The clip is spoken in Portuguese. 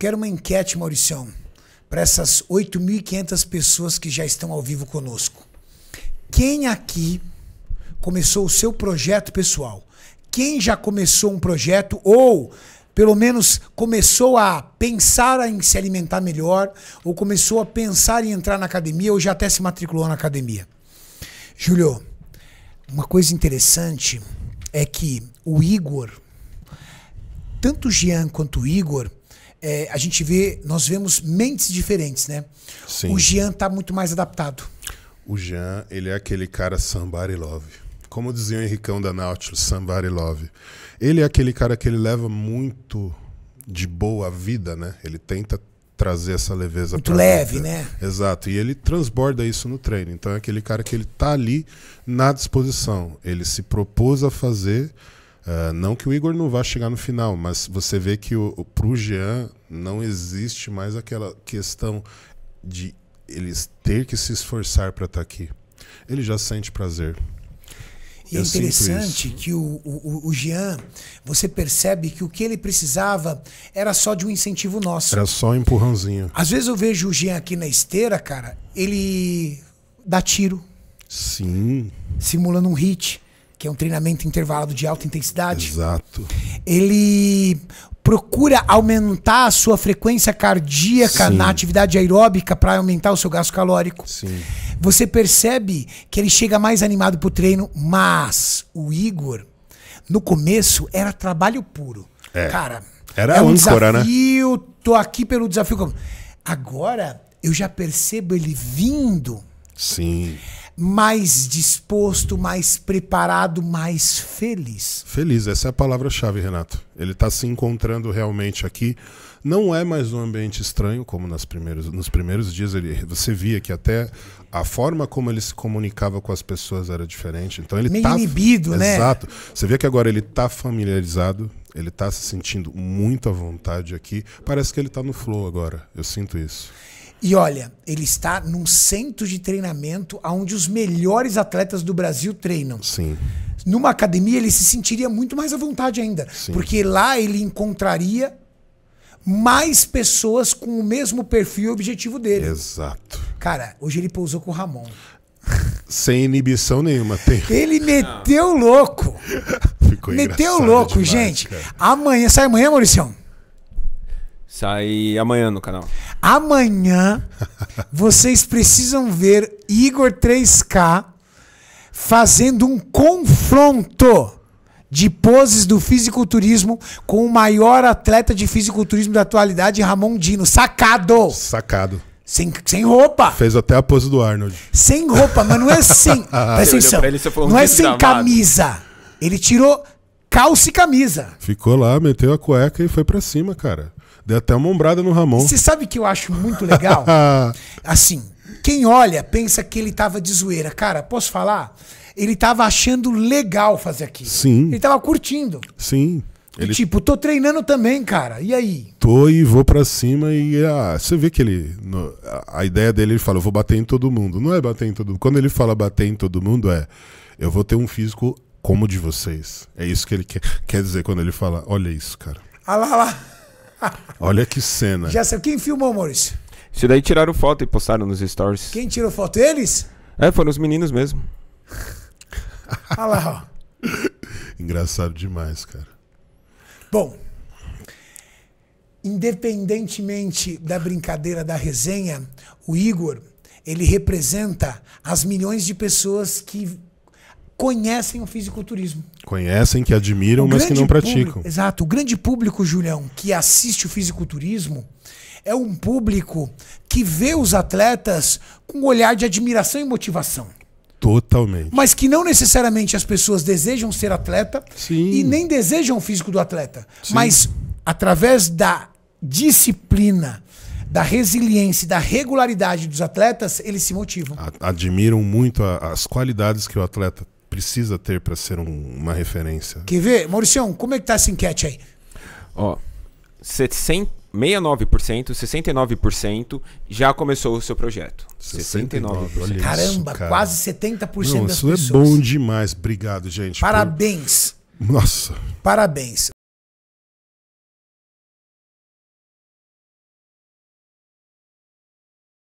quero uma enquete, Maurício, para essas 8.500 pessoas que já estão ao vivo conosco. Quem aqui começou o seu projeto pessoal? Quem já começou um projeto ou pelo menos começou a pensar em se alimentar melhor, ou começou a pensar em entrar na academia, ou já até se matriculou na academia. Júlio, uma coisa interessante é que o Igor, tanto o Jean quanto o Igor, é, a gente vê, nós vemos mentes diferentes, né? Sim. O Jean tá muito mais adaptado. O Jean, ele é aquele cara somebody love. Como dizia o Henricão da Nautilus, somebody love. Ele é aquele cara que ele leva muito de boa a vida, né? Ele tenta trazer essa leveza muito leve, vida. né? Exato. E ele transborda isso no treino. Então é aquele cara que ele tá ali na disposição. Ele se propôs a fazer Uh, não que o Igor não vá chegar no final, mas você vê que o, o Jean não existe mais aquela questão de eles ter que se esforçar para estar tá aqui. Ele já sente prazer. E é interessante que o, o, o Jean, você percebe que o que ele precisava era só de um incentivo nosso. Era só um empurrãozinho. Às vezes eu vejo o Jean aqui na esteira, cara, ele dá tiro. Sim. Simulando um hit que é um treinamento intervalado de alta intensidade. Exato. Ele procura aumentar a sua frequência cardíaca Sim. na atividade aeróbica para aumentar o seu gasto calórico. Sim. Você percebe que ele chega mais animado pro treino, mas o Igor no começo era trabalho puro. É. Cara, era é um âncora, né? desafio, né? tô aqui pelo desafio. Agora eu já percebo ele vindo. Sim mais disposto, mais preparado, mais feliz. Feliz, essa é a palavra-chave, Renato. Ele está se encontrando realmente aqui. Não é mais um ambiente estranho, como nas primeiros, nos primeiros dias. Ele, você via que até a forma como ele se comunicava com as pessoas era diferente. Então ele Meio tá, inibido, exato. né? Exato. Você vê que agora ele está familiarizado, ele está se sentindo muito à vontade aqui. Parece que ele está no flow agora. Eu sinto isso. E olha, ele está num centro de treinamento onde os melhores atletas do Brasil treinam. Sim. Numa academia ele se sentiria muito mais à vontade ainda, Sim. porque lá ele encontraria mais pessoas com o mesmo perfil e objetivo dele. Exato. Cara, hoje ele pousou com o Ramon. Sem inibição nenhuma. Tem... Ele meteu ah. louco. Ficou meteu louco, demais, gente. Cara. Amanhã, sai amanhã, Mauricião? Sai amanhã no canal. Amanhã vocês precisam ver Igor 3K fazendo um confronto de poses do fisiculturismo com o maior atleta de fisiculturismo da atualidade, Ramon Dino. Sacado! Sacado. Sem, sem roupa. Fez até a pose do Arnold. Sem roupa, mas não é sem. Ah. Presta atenção. Ele, um não é sem amado. camisa. Ele tirou calça e camisa. Ficou lá, meteu a cueca e foi para cima, cara. Deu até uma ombrada no Ramon. Você sabe que eu acho muito legal? assim, quem olha pensa que ele tava de zoeira. Cara, posso falar? Ele tava achando legal fazer aquilo. Sim. Ele tava curtindo. Sim. Ele... Tipo, tô treinando também, cara. E aí? Tô e vou para cima e ah, você vê que ele. No, a ideia dele, ele fala, eu vou bater em todo mundo. Não é bater em todo mundo. Quando ele fala bater em todo mundo, é eu vou ter um físico como o de vocês. É isso que ele quer, quer dizer quando ele fala, olha isso, cara. Ah lá, lá. Olha que cena. Já sei quem filmou, Maurício? Isso daí tiraram foto e postaram nos stories. Quem tirou foto? Eles? É, foram os meninos mesmo. Olha lá, ó. Engraçado demais, cara. Bom, independentemente da brincadeira da resenha, o Igor, ele representa as milhões de pessoas que conhecem o fisiculturismo. Conhecem, que admiram, o mas que não praticam. Público, exato. O grande público, Julião, que assiste o fisiculturismo é um público que vê os atletas com um olhar de admiração e motivação. Totalmente. Mas que não necessariamente as pessoas desejam ser atleta Sim. e nem desejam o físico do atleta. Sim. Mas através da disciplina, da resiliência, da regularidade dos atletas, eles se motivam. Admiram muito as qualidades que o atleta precisa ter para ser um, uma referência. Quer ver? Maurício, como é que tá essa enquete aí? Ó, 69%, 69% já começou o seu projeto. 69%. 69%. Caramba, cara. quase 70% Não, das isso é pessoas. Isso é bom demais. Obrigado, gente. Parabéns. Por... Nossa. Parabéns.